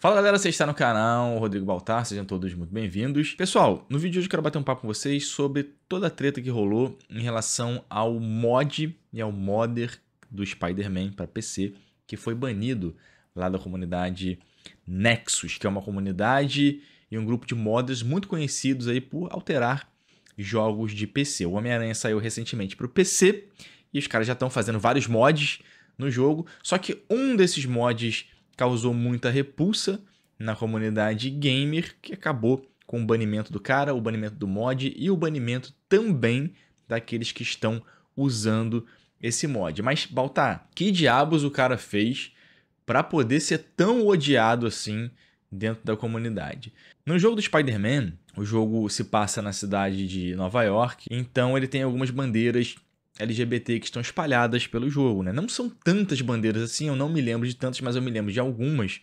Fala galera, você está no canal Rodrigo Baltar, sejam todos muito bem-vindos. Pessoal, no vídeo de hoje eu quero bater um papo com vocês sobre toda a treta que rolou em relação ao mod e ao modder do Spider-Man para PC, que foi banido lá da comunidade Nexus, que é uma comunidade e um grupo de modders muito conhecidos aí por alterar jogos de PC. O Homem-Aranha saiu recentemente para o PC e os caras já estão fazendo vários mods no jogo, só que um desses mods causou muita repulsa na comunidade gamer, que acabou com o banimento do cara, o banimento do mod e o banimento também daqueles que estão usando esse mod. Mas, Baltar, que diabos o cara fez para poder ser tão odiado assim dentro da comunidade? No jogo do Spider-Man, o jogo se passa na cidade de Nova York, então ele tem algumas bandeiras LGBT que estão espalhadas pelo jogo, né? Não são tantas bandeiras assim, eu não me lembro de tantas, mas eu me lembro de algumas,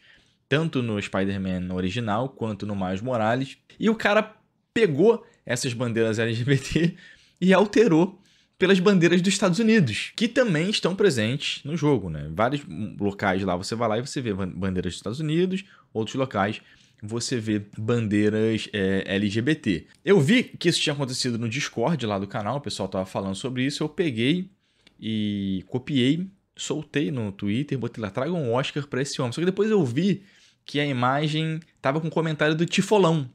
tanto no Spider-Man original quanto no Miles Morales. E o cara pegou essas bandeiras LGBT e alterou pelas bandeiras dos Estados Unidos, que também estão presentes no jogo, né? Vários locais lá você vai lá e você vê bandeiras dos Estados Unidos, outros locais você vê bandeiras é, LGBT. Eu vi que isso tinha acontecido no Discord lá do canal, o pessoal tava falando sobre isso, eu peguei e copiei, soltei no Twitter, botei lá, traga um Oscar para esse homem. Só que depois eu vi que a imagem tava com comentário do Tifolão.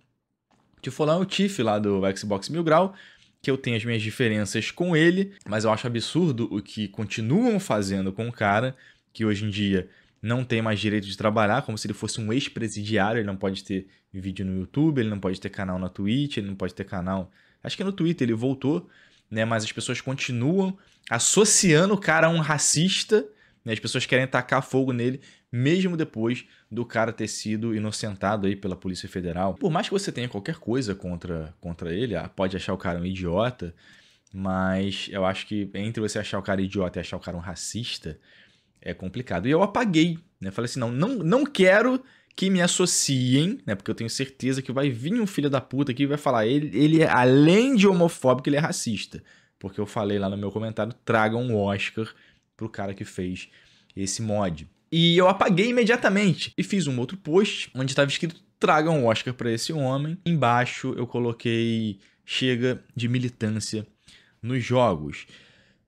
Tifolão é o Tif lá do Xbox Mil Grau, que eu tenho as minhas diferenças com ele, mas eu acho absurdo o que continuam fazendo com o cara, que hoje em dia não tem mais direito de trabalhar, como se ele fosse um ex-presidiário, ele não pode ter vídeo no YouTube, ele não pode ter canal na Twitch, ele não pode ter canal. Acho que é no Twitter ele voltou, né? Mas as pessoas continuam associando o cara a um racista, né? As pessoas querem tacar fogo nele, mesmo depois do cara ter sido inocentado aí pela Polícia Federal. Por mais que você tenha qualquer coisa contra, contra ele, ah, pode achar o cara um idiota, mas eu acho que entre você achar o cara idiota e achar o cara um racista, é complicado. E eu apaguei, né? Falei assim, não, não, não quero que me associem, né? Porque eu tenho certeza que vai vir um filho da puta aqui e vai falar, ele, ele além de homofóbico, ele é racista. Porque eu falei lá no meu comentário, traga um Oscar pro cara que fez esse mod. E eu apaguei imediatamente e fiz um outro post onde estava escrito traga um Oscar para esse homem. Embaixo eu coloquei chega de militância nos jogos.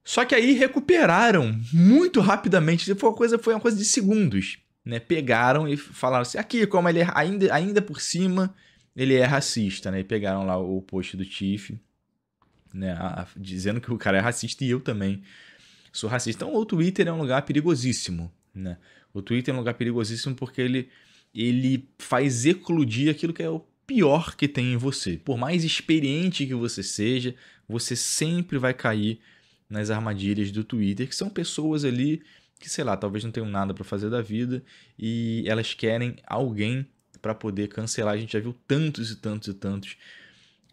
Só que aí recuperaram muito rapidamente. Foi uma coisa, foi uma coisa de segundos. Né? Pegaram e falaram assim: aqui, como ele é ainda, ainda por cima ele é racista, né? E pegaram lá o post do Tiff, né? dizendo que o cara é racista e eu também sou racista. Então o Twitter é um lugar perigosíssimo, né? O Twitter é um lugar perigosíssimo porque ele, ele faz eclodir aquilo que é o pior que tem em você. Por mais experiente que você seja, você sempre vai cair nas armadilhas do Twitter, que são pessoas ali que, sei lá, talvez não tenham nada para fazer da vida e elas querem alguém para poder cancelar. A gente já viu tantos e tantos e tantos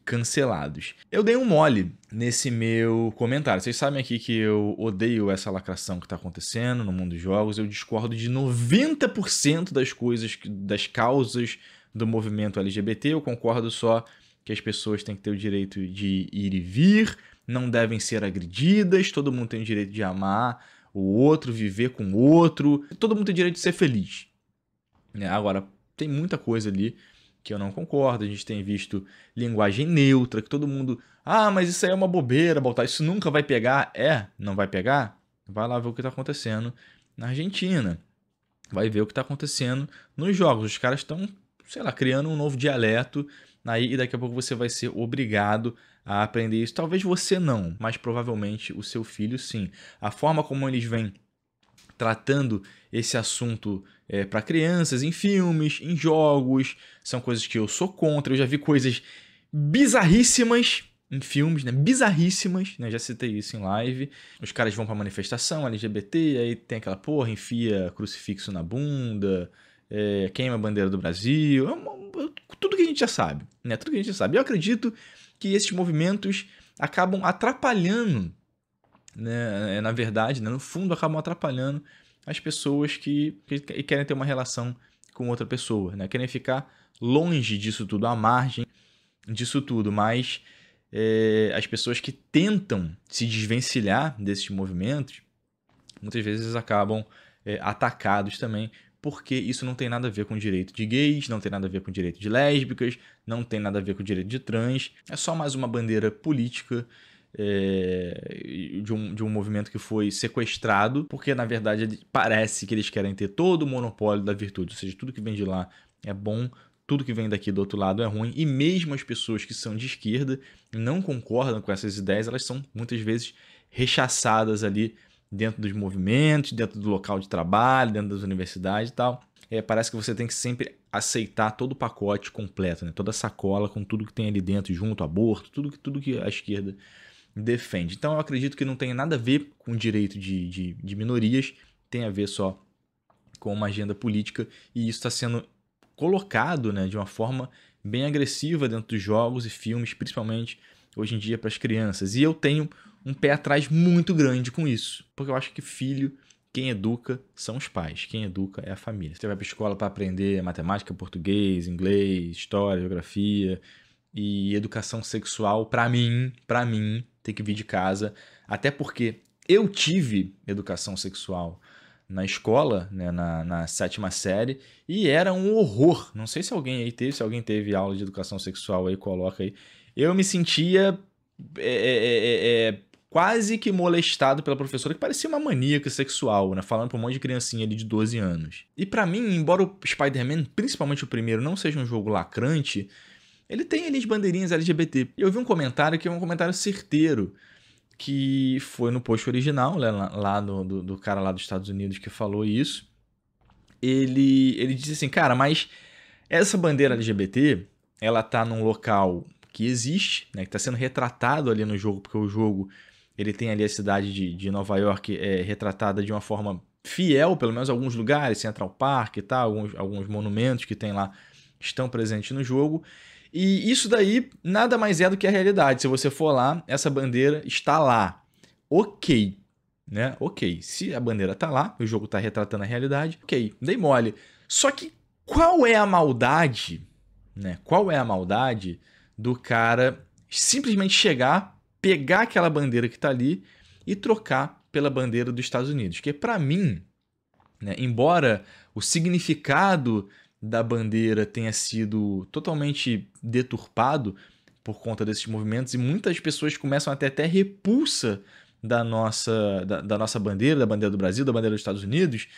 cancelados. Eu dei um mole nesse meu comentário. Vocês sabem aqui que eu odeio essa lacração que está acontecendo no mundo dos jogos. Eu discordo de 90% das coisas, das causas do movimento LGBT. Eu concordo só que as pessoas têm que ter o direito de ir e vir, não devem ser agredidas, todo mundo tem o direito de amar o outro, viver com o outro, todo mundo tem o direito de ser feliz. Né? Agora, tem muita coisa ali que eu não concordo. A gente tem visto linguagem neutra, que todo mundo. Ah, mas isso aí é uma bobeira, botar isso nunca vai pegar. É, não vai pegar? Vai lá ver o que está acontecendo na Argentina. Vai ver o que está acontecendo nos jogos. Os caras estão, sei lá, criando um novo dialeto. Aí, e daqui a pouco você vai ser obrigado a aprender isso. Talvez você não, mas provavelmente o seu filho sim. A forma como eles vêm tratando esse assunto é, para crianças em filmes, em jogos, são coisas que eu sou contra. Eu já vi coisas bizarríssimas em filmes, né? Bizarríssimas, né? Já citei isso em live. Os caras vão pra manifestação LGBT, aí tem aquela porra, enfia crucifixo na bunda, é, queima a bandeira do Brasil. É uma, tudo que a gente já sabe, né? Tudo que a gente já sabe. Eu acredito que esses movimentos acabam atrapalhando, né, é, na verdade, né, no fundo, acabam atrapalhando as pessoas que, que, querem ter uma relação com outra pessoa, né, querem ficar longe disso tudo, à margem disso tudo, mas é, as pessoas que tentam se desvencilhar desses movimentos, muitas vezes acabam é, atacados também porque isso não tem nada a ver com direito de gays, não tem nada a ver com direito de lésbicas, não tem nada a ver com direito de trans, é só mais uma bandeira política é, de, um, de um movimento que foi sequestrado, porque na verdade parece que eles querem ter todo o monopólio da virtude, ou seja, tudo que vem de lá é bom, tudo que vem daqui do outro lado é ruim, e mesmo as pessoas que são de esquerda e não concordam com essas ideias, elas são muitas vezes rechaçadas ali dentro dos movimentos, dentro do local de trabalho, dentro das universidades e tal. É, parece que você tem que sempre aceitar todo o pacote completo, né? toda a sacola com tudo que tem ali dentro, junto, aborto, tudo que, tudo que a esquerda defende. Então eu acredito que não tem nada a ver com direito de, de, de minorias, tem a ver só com uma agenda política e isso está sendo colocado né, de uma forma bem agressiva dentro dos jogos e filmes, principalmente hoje em dia para as crianças. E eu tenho um pé atrás muito grande com isso, porque eu acho que filho quem educa são os pais, quem educa é a família. Você vai para escola para aprender matemática, português, inglês, história, geografia e educação sexual, para mim, para mim, tem que vir de casa, até porque eu tive educação sexual na escola, né, na, na, sétima série, e era um horror. Não sei se alguém aí teve, se alguém teve aula de educação sexual aí, coloca aí eu me sentia é é, é, é, é, quase que molestado pela professora, que parecia uma maníaca sexual, né? Falando pra um monte de criancinha ali de 12 anos. E para mim, embora o Spider-Man, principalmente o primeiro, não seja um jogo lacrante, ele tem ali as bandeirinhas LGBT. E eu vi um comentário que é um comentário certeiro, que foi no post original, né? lá, do, do, do cara lá dos Estados Unidos que falou isso. Ele, ele disse assim, cara, mas essa bandeira LGBT, ela tá num local que existe, né, que está sendo retratado ali no jogo, porque o jogo ele tem ali a cidade de, de Nova York é, retratada de uma forma fiel, pelo menos alguns lugares, Central Park e tal, alguns, alguns monumentos que tem lá estão presentes no jogo. E isso daí nada mais é do que a realidade. Se você for lá, essa bandeira está lá. Ok. Né? Ok. Se a bandeira está lá, o jogo está retratando a realidade, ok, dei mole. Só que qual é a maldade? Né? Qual é a maldade do cara simplesmente chegar, pegar aquela bandeira que está ali e trocar pela bandeira dos Estados Unidos. Que para mim, né, embora o significado da bandeira tenha sido totalmente deturpado por conta desses movimentos e muitas pessoas começam a ter até repulsa da nossa, da, da nossa bandeira, da bandeira do Brasil, da bandeira dos Estados Unidos,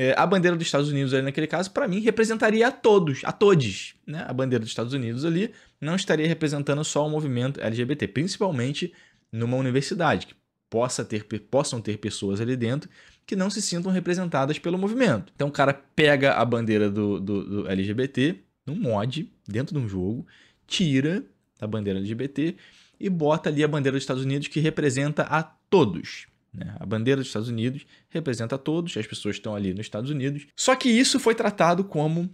é, a bandeira dos Estados Unidos ali naquele caso, para mim, representaria a todos, a todos. Né? A bandeira dos Estados Unidos ali não estaria representando só o movimento LGBT, principalmente numa universidade, que possa ter, possam ter pessoas ali dentro que não se sintam representadas pelo movimento. Então o cara pega a bandeira do, do, do LGBT num mod, dentro de um jogo, tira a bandeira LGBT e bota ali a bandeira dos Estados Unidos que representa a todos. Né? A bandeira dos Estados Unidos representa todos, as pessoas estão ali nos Estados Unidos. Só que isso foi tratado como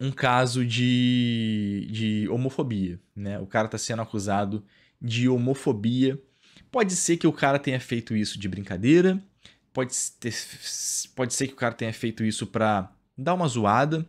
um caso de, de homofobia. Né? O cara está sendo acusado de homofobia. Pode ser que o cara tenha feito isso de brincadeira, pode, ter, pode ser que o cara tenha feito isso para dar uma zoada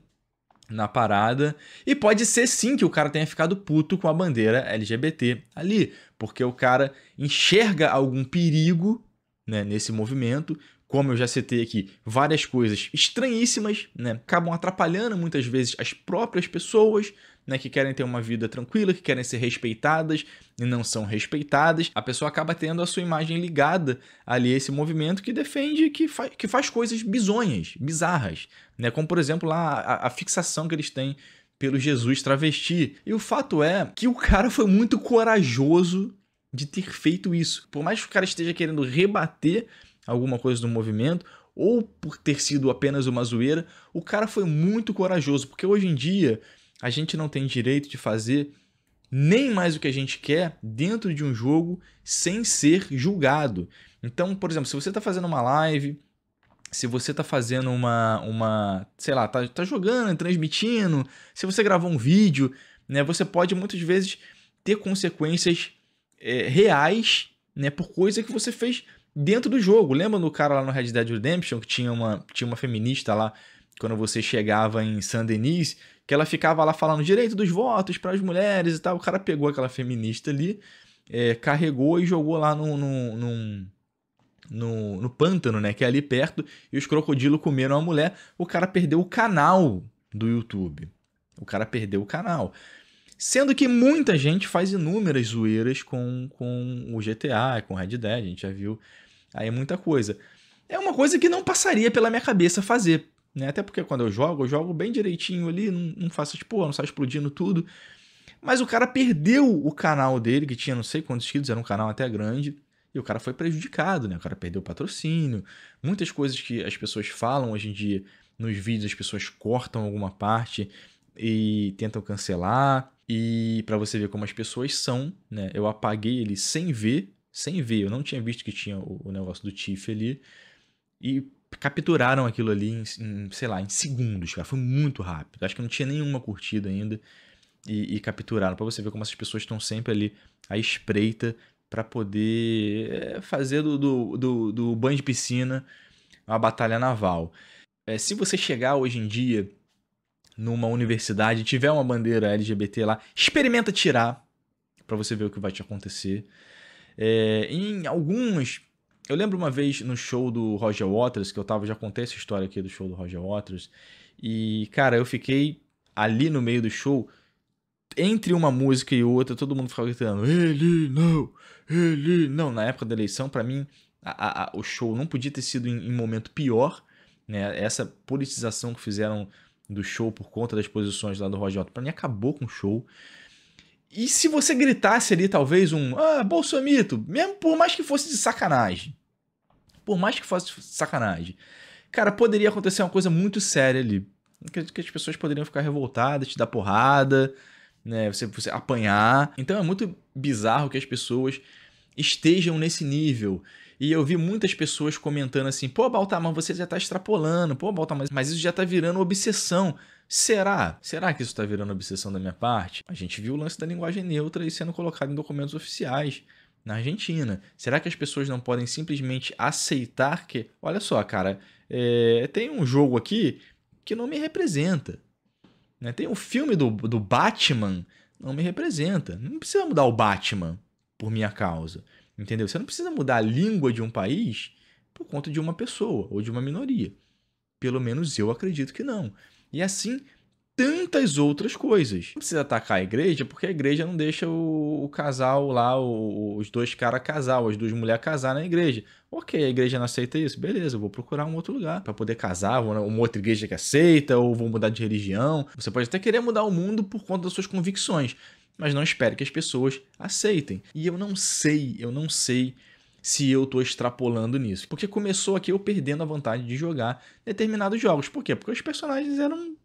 na parada. E pode ser sim que o cara tenha ficado puto com a bandeira LGBT ali, porque o cara enxerga algum perigo né, nesse movimento. Como eu já citei aqui, várias coisas estranhíssimas né, acabam atrapalhando muitas vezes as próprias pessoas né, que querem ter uma vida tranquila, que querem ser respeitadas e não são respeitadas. A pessoa acaba tendo a sua imagem ligada ali a esse movimento que defende que, fa que faz coisas bizonhas, bizarras. Né? Como, por exemplo, lá a, a fixação que eles têm pelo Jesus travesti. E o fato é que o cara foi muito corajoso de ter feito isso. Por mais que o cara esteja querendo rebater alguma coisa do movimento, ou por ter sido apenas uma zoeira, o cara foi muito corajoso, porque hoje em dia a gente não tem direito de fazer nem mais o que a gente quer dentro de um jogo sem ser julgado. Então, por exemplo, se você está fazendo uma live, se você está fazendo uma, uma, sei lá, tá, tá jogando, transmitindo, se você gravou um vídeo, né, você pode muitas vezes ter consequências é, reais né, por coisa que você fez dentro do jogo. Lembra no cara lá no Red Dead Redemption que tinha uma, tinha uma feminista lá quando você chegava em Saint-Denis, que ela ficava lá falando direito dos votos para as mulheres e tal. O cara pegou aquela feminista ali, é, carregou e jogou lá no, no, no, no, no pântano, né? Que é ali perto, e os crocodilos comeram a mulher. O cara perdeu o canal do YouTube. O cara perdeu o canal. Sendo que muita gente faz inúmeras zoeiras com, com o GTA, com Red Dead, a gente já viu aí muita coisa. É uma coisa que não passaria pela minha cabeça fazer, né? Até porque quando eu jogo, eu jogo bem direitinho ali, não, não faço tipo, não sai explodindo tudo. Mas o cara perdeu o canal dele, que tinha não sei quantos inscritos, era um canal até grande, e o cara foi prejudicado, né? O cara perdeu o patrocínio, muitas coisas que as pessoas falam hoje em dia nos vídeos, as pessoas cortam alguma parte e tentam cancelar. E para você ver como as pessoas são, né? Eu apaguei ele sem ver, sem ver. Eu não tinha visto que tinha o, negócio do Tiff ali. E capturaram aquilo ali em, em, sei lá, em segundos, cara. Foi muito rápido. Acho que não tinha nenhuma curtida ainda. E, e capturaram para você ver como essas pessoas estão sempre ali à espreita para poder eh, fazer do, do, do, do banho de piscina uma batalha naval. É, se você chegar hoje em dia numa universidade tiver uma bandeira LGBT lá, experimenta tirar para você ver o que vai te acontecer. É, em algumas. Eu lembro uma vez no show do Roger Waters, que eu tava, já contei essa história aqui do show do Roger Waters, e, cara, eu fiquei ali no meio do show, entre uma música e outra, todo mundo ficava gritando: ele não, ele não. Na época da eleição, para mim, a, a, o show não podia ter sido em, em momento pior, né? Essa politização que fizeram do show por conta das posições lá do Roger Otto. Pra mim, acabou com o show. E se você gritasse ali, talvez, um ah, Bolsonaro, mesmo por mais que fosse de sacanagem. Por mais que fosse de sacanagem. Cara, poderia acontecer uma coisa muito séria ali. acredito que as pessoas poderiam ficar revoltadas, te dar porrada, né? Você, você apanhar. Então é muito bizarro que as pessoas estejam nesse nível. E eu vi muitas pessoas comentando assim: pô, Baltamar, você já está extrapolando, pô, Baltamar, mas isso já está virando obsessão. Será? Será que isso está virando obsessão da minha parte? A gente viu o lance da linguagem neutra e sendo colocado em documentos oficiais na Argentina. Será que as pessoas não podem simplesmente aceitar que, olha só, cara, é, tem um jogo aqui que não me representa? Né? Tem um filme do, do Batman, não me representa. Não precisa mudar o Batman por minha causa. Entendeu? Você não precisa mudar a língua de um país por conta de uma pessoa ou de uma minoria. Pelo menos eu acredito que não. E assim, tantas outras coisas. Não precisa atacar a igreja, porque a igreja não deixa o, o casal lá, o, os dois caras casar, ou as duas mulheres casar na igreja. Ok, a igreja não aceita isso, beleza, eu vou procurar um outro lugar para poder casar, ou uma outra igreja que aceita, ou vou mudar de religião. Você pode até querer mudar o mundo por conta das suas convicções, mas não espere que as pessoas aceitem. E eu não sei, eu não sei se eu estou extrapolando nisso. Porque começou aqui eu perdendo a vontade de jogar determinados jogos. Por quê? Porque os personagens eram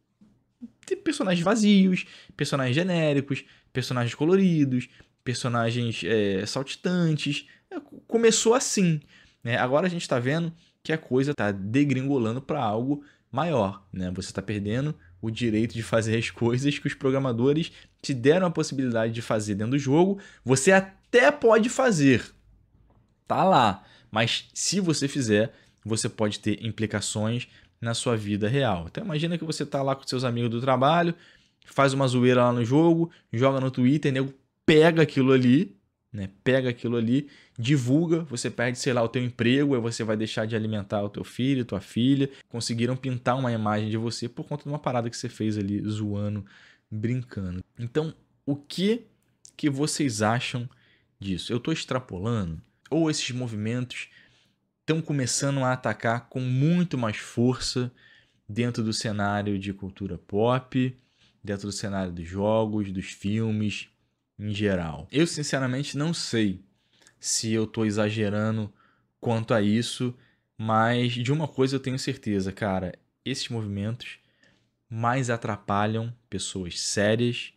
personagens vazios, personagens genéricos, personagens coloridos, personagens é, saltitantes. É, começou assim. Né? Agora a gente está vendo que a coisa está degringolando para algo maior. Né? Você está perdendo o direito de fazer as coisas que os programadores te deram a possibilidade de fazer dentro do jogo. Você até pode fazer, tá lá, mas se você fizer, você pode ter implicações na sua vida real. Então imagina que você tá lá com seus amigos do trabalho, faz uma zoeira lá no jogo, joga no Twitter, nego pega aquilo ali né? Pega aquilo ali, divulga, você perde, sei lá, o teu emprego, aí você vai deixar de alimentar o teu filho, tua filha. Conseguiram pintar uma imagem de você por conta de uma parada que você fez ali zoando, brincando. Então, o que que vocês acham disso? Eu estou extrapolando ou esses movimentos estão começando a atacar com muito mais força dentro do cenário de cultura pop, dentro do cenário dos jogos, dos filmes, em geral. Eu, sinceramente, não sei se eu tô exagerando quanto a isso, mas de uma coisa eu tenho certeza, cara, esses movimentos mais atrapalham pessoas sérias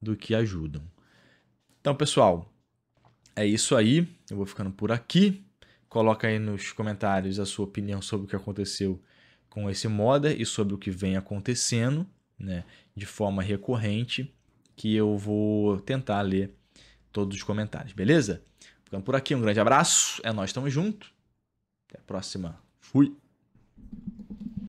do que ajudam. Então, pessoal, é isso aí. Eu vou ficando por aqui. Coloca aí nos comentários a sua opinião sobre o que aconteceu com esse moda e sobre o que vem acontecendo, né, de forma recorrente que eu vou tentar ler todos os comentários, beleza? Ficando por aqui, um grande abraço, é nós, estamos junto. Até a próxima. Fui.